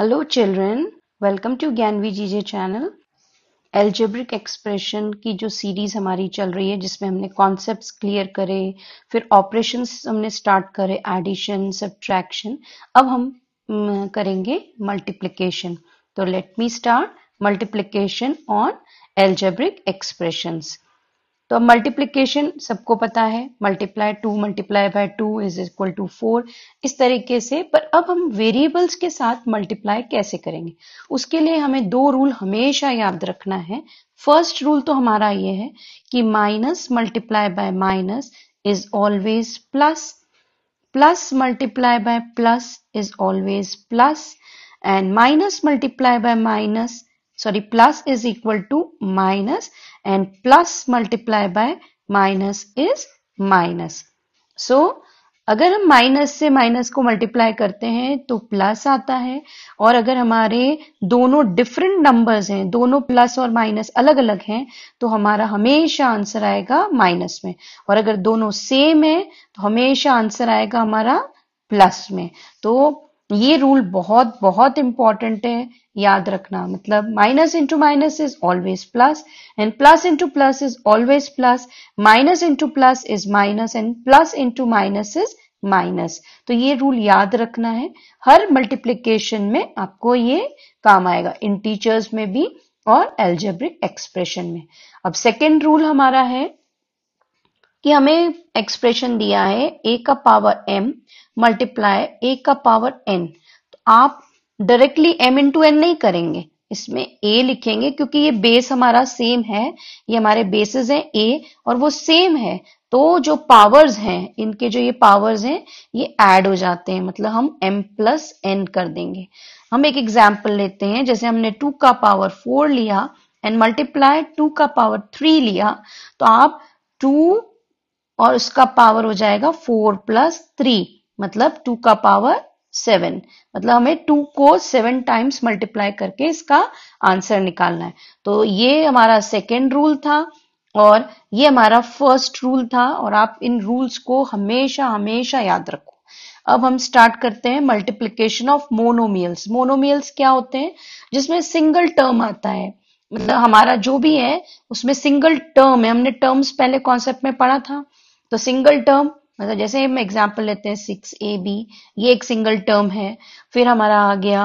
Hello children welcome to ज्ञान वीजीजे channel algebraic expression की जो सीरीज हमारी चल रही है जिसमें हमने कॉन्सेप्ट्स क्लियर करे फिर ऑपरेशंस हमने स्टार्ट करे एडिशन सब्ट्रैक्शन अब हम करेंगे मल्टीप्लिकेशन तो let me start multiplication on algebraic expressions तो अब मल्टीप्लीकेशन सबको पता है multiply two multiply by two is equal to four इस तरीके से पर अब हम वेरिएबल्स के साथ मल्टीप्लाई कैसे करेंगे उसके लिए हमें दो रूल हमेशा याद रखना है फर्स्ट रूल तो हमारा ये है कि minus multiply by minus is always plus plus multiply by plus is always plus and minus multiply by minus sorry plus is equal to minus and plus multiply by minus is minus. So so, अगर हम minus से minus को multiply करते हैं तो plus आता है और अगर हमारे दोनों डिफरेंट नंबर्स हैं दोनों प्लस और माइनस अलग अलग हैं तो हमारा हमेशा आंसर आएगा माइनस में और अगर दोनों सेम है तो हमेशा आंसर आएगा हमारा प्लस में तो ये रूल बहुत बहुत इंपॉर्टेंट है याद रखना मतलब minus into minus is always plus and plus into plus is always plus minus into plus is minus and plus into minus is minus तो ये रूल याद रखना है हर मल्टीप्लीकेशन में आपको ये काम आएगा इन टीचर्स में भी और एल्जेब्रिक एक्सप्रेशन में अब सेकेंड रूल हमारा है कि हमें एक्सप्रेशन दिया है ए का पावर एम मल्टीप्लाई ए का पावर एन तो आप डायरेक्टली एम इंटू एन नहीं करेंगे इसमें ए लिखेंगे क्योंकि ये बेस हमारा सेम है ये हमारे बेसिस हैं ए और वो सेम है तो जो पावर्स हैं इनके जो ये पावर्स हैं ये ऐड हो जाते हैं मतलब हम m प्लस एन कर देंगे हम एक एग्जाम्पल लेते हैं जैसे हमने टू का पावर फोर लिया एंड मल्टीप्लाई टू का पावर थ्री लिया तो आप टू और उसका पावर हो जाएगा फोर प्लस थ्री मतलब टू का पावर सेवन मतलब हमें टू को सेवन टाइम्स मल्टीप्लाई करके इसका आंसर निकालना है तो ये हमारा सेकेंड रूल था और ये हमारा फर्स्ट रूल था और आप इन रूल्स को हमेशा हमेशा याद रखो अब हम स्टार्ट करते हैं मल्टीप्लीकेशन ऑफ मोनोमियल्स मोनोमियल्स क्या होते हैं जिसमें सिंगल टर्म आता है मतलब हमारा जो भी है उसमें सिंगल टर्म है हमने टर्म्स पहले कॉन्सेप्ट में पढ़ा था तो सिंगल टर्म मतलब जैसे हम एग्जाम्पल लेते हैं सिक्स ए बी ये एक सिंगल टर्म है फिर हमारा आ गया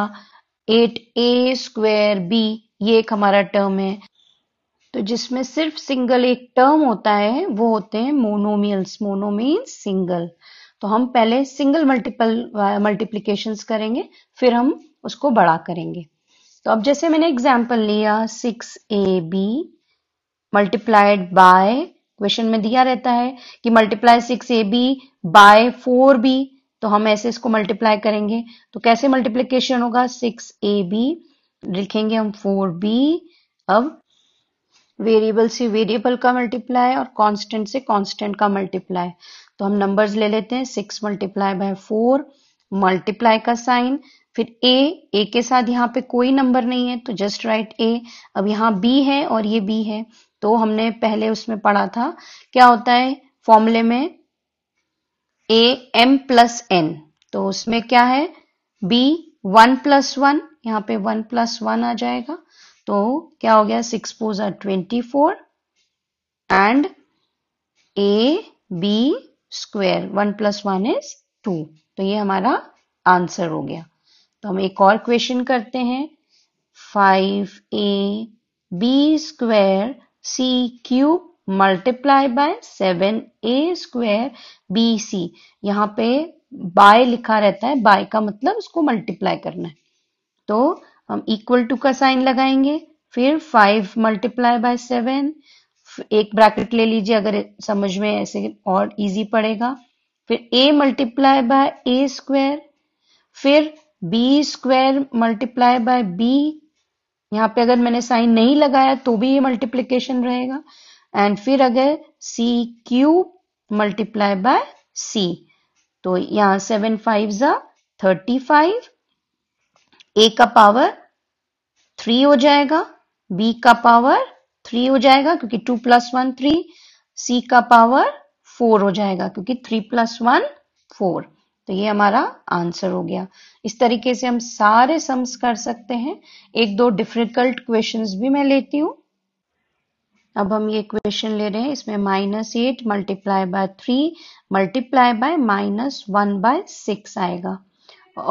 एट ए स्क्वेयर बी ये एक हमारा टर्म है तो जिसमें सिर्फ सिंगल एक टर्म होता है वो होते हैं मोनोमियल्स मोनो मीन्स सिंगल तो हम पहले सिंगल मल्टीपल मल्टीप्लीकेशन करेंगे फिर हम उसको बड़ा करेंगे तो अब जैसे मैंने एग्जाम्पल लिया six A B multiplied by question में दिया रहता है कि multiply six A B by four B तो हम ऐसे इसको मल्टीप्लाई करेंगे तो कैसे मल्टीप्लीकेशन होगा सिक्स ए बी लिखेंगे हम फोर बी अब वेरिएबल से वेरिएबल का मल्टीप्लाई और कांस्टेंट से कांस्टेंट का मल्टीप्लाई तो हम नंबर्स ले लेते हैं six multiply by four multiply का साइन फिर ए ए के साथ यहाँ पे कोई नंबर नहीं है तो जस्ट राइट ए अब यहाँ बी है और ये बी है तो हमने पहले उसमें पढ़ा था क्या होता है फॉर्मूले में ए एम प्लस एन तो उसमें क्या है बी वन प्लस वन यहाँ पे वन प्लस वन आ जाएगा तो क्या हो गया six pose are twenty four and A B square one plus one is two तो ये हमारा आंसर हो गया तो हम एक और क्वेश्चन करते हैं five A B square C Q multiply by seven A square B C यहाँ पे बाय लिखा रहता है बाय का मतलब उसको मल्टीप्लाई करना है तो हम इक्वल टू का साइन लगाएंगे फिर फाइव मल्टीप्लाई बाय सेवन एक ब्रैकेट ले लीजिए अगर समझ में ऐसे और इजी पड़ेगा फिर A multiply by A square फिर B square multiply by B यहाँ पे अगर मैंने साइन नहीं लगाया तो भी ये मल्टीप्लीकेशन रहेगा एंड फिर अगर C Q multiply by C तो यहाँ सेवन फाइव जा थर्टी फाइव ए का पावर थ्री हो जाएगा बी का पावर थ्री हो जाएगा क्योंकि two plus one three C का पावर फोर हो जाएगा क्योंकि थ्री प्लस वन फोर तो ये हमारा आंसर हो गया इस तरीके से हम सारे सम्स कर सकते हैं एक दो डिफिकल्ट क्वेश्चन भी मैं लेती हूँ अब हम ये क्वेश्चन ले रहे हैं इसमें minus eight multiply by three multiply by minus one by six आएगा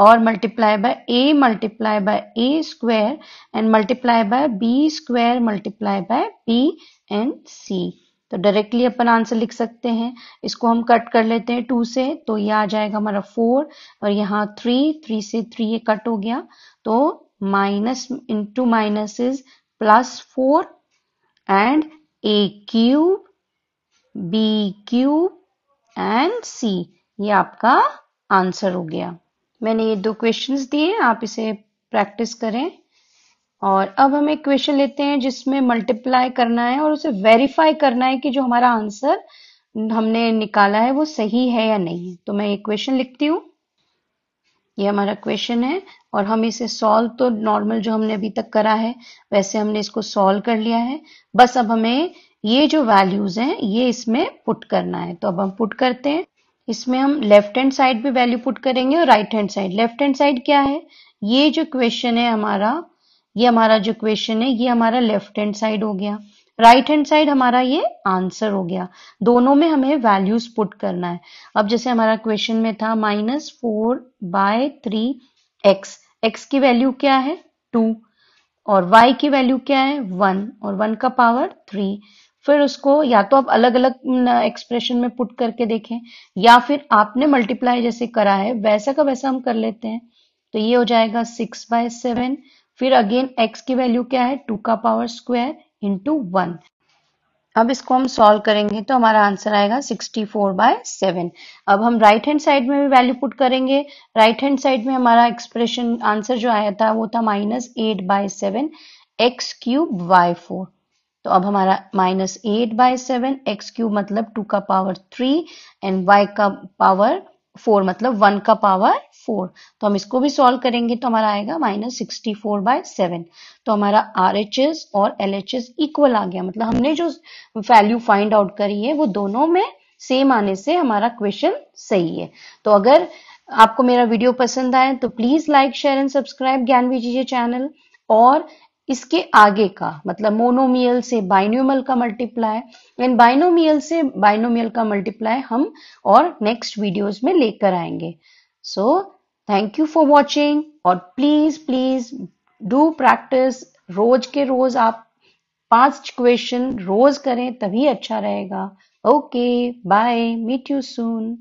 और multiply by A multiply by A square and multiply by B square multiply by B and C तो डायरेक्टली अपन आंसर लिख सकते हैं इसको हम कट कर लेते हैं टू से तो ये आ जाएगा हमारा फोर और यहाँ थ्री थ्री से थ्री ये कट हो गया तो minus into minus is plus four and A cube B cube and C ये आपका आंसर हो गया मैंने ये दो क्वेश्चंस दिए आप इसे प्रैक्टिस करें और अब हम एक क्वेश्चन लेते हैं जिसमें मल्टीप्लाई करना है और उसे वेरीफाई करना है कि जो हमारा आंसर हमने निकाला है वो सही है या नहीं है तो मैं ये क्वेश्चन लिखती हूँ ये हमारा क्वेश्चन है और हम इसे सॉल्व तो नॉर्मल जो हमने अभी तक करा है वैसे हमने इसको सॉल्व कर लिया है बस अब हमें ये जो वैल्यूज हैं ये इसमें पुट करना है तो अब हम पुट करते हैं इसमें हम लेफ्ट हैंड साइड भी वैल्यू पुट करेंगे और right hand side left hand side क्या है ये जो क्वेश्चन है हमारा ये हमारा जो क्वेश्चन है ये हमारा लेफ्ट हैंड साइड हो गया राइट हैंड साइड हमारा ये आंसर हो गया दोनों में हमें वैल्यूज पुट करना है अब जैसे हमारा क्वेश्चन में था minus four by three X X की वैल्यू क्या है टू और y की वैल्यू क्या है वन और वन का पावर थ्री फिर उसको या तो आप अलग अलग एक्सप्रेशन में पुट करके देखें या फिर आपने मल्टीप्लाई जैसे करा है वैसा का वैसा हम कर लेते हैं तो ये हो जाएगा सिक्स बाय सेवन फिर अगेन x की वैल्यू क्या है टू का पावर स्क्वायर इंटू वन अब इसको हम सॉल्व करेंगे तो हमारा आंसर आएगा 64 फोर बाय सेवन अब हम राइट हैंड साइड में भी वैल्यू पुट करेंगे राइट हैंड साइड में हमारा एक्सप्रेशन आंसर जो आया था वो था minus eight by seven X cube Y four तो अब हमारा minus eight by seven X cube मतलब टू का पावर थ्री एंड वाई का पावर फोर मतलब वन का पावर फोर तो हम इसको भी सॉल्व करेंगे तो हमारा आएगा minus sixty four by seven तो हमारा आर एच एस और एल एच एस इक्वल आ गया मतलब हमने जो वैल्यू फाइंड आउट करी है वो दोनों में सेम आने से हमारा क्वेश्चन सही है तो अगर आपको मेरा वीडियो पसंद आए तो please like share and subscribe ज्ञान विजीय चैनल और इसके आगे का मतलब मोनोमियल से बाइनोमियल का मल्टीप्लाई एंड बाइनोमियल से बाइनोमियल का मल्टीप्लाई हम और नेक्स्ट वीडियोस में लेकर आएंगे so thank you for watching और प्लीज प्लीज डू प्रैक्टिस रोज के रोज आप पांच क्वेश्चन रोज करें तभी अच्छा रहेगा okay bye meet you soon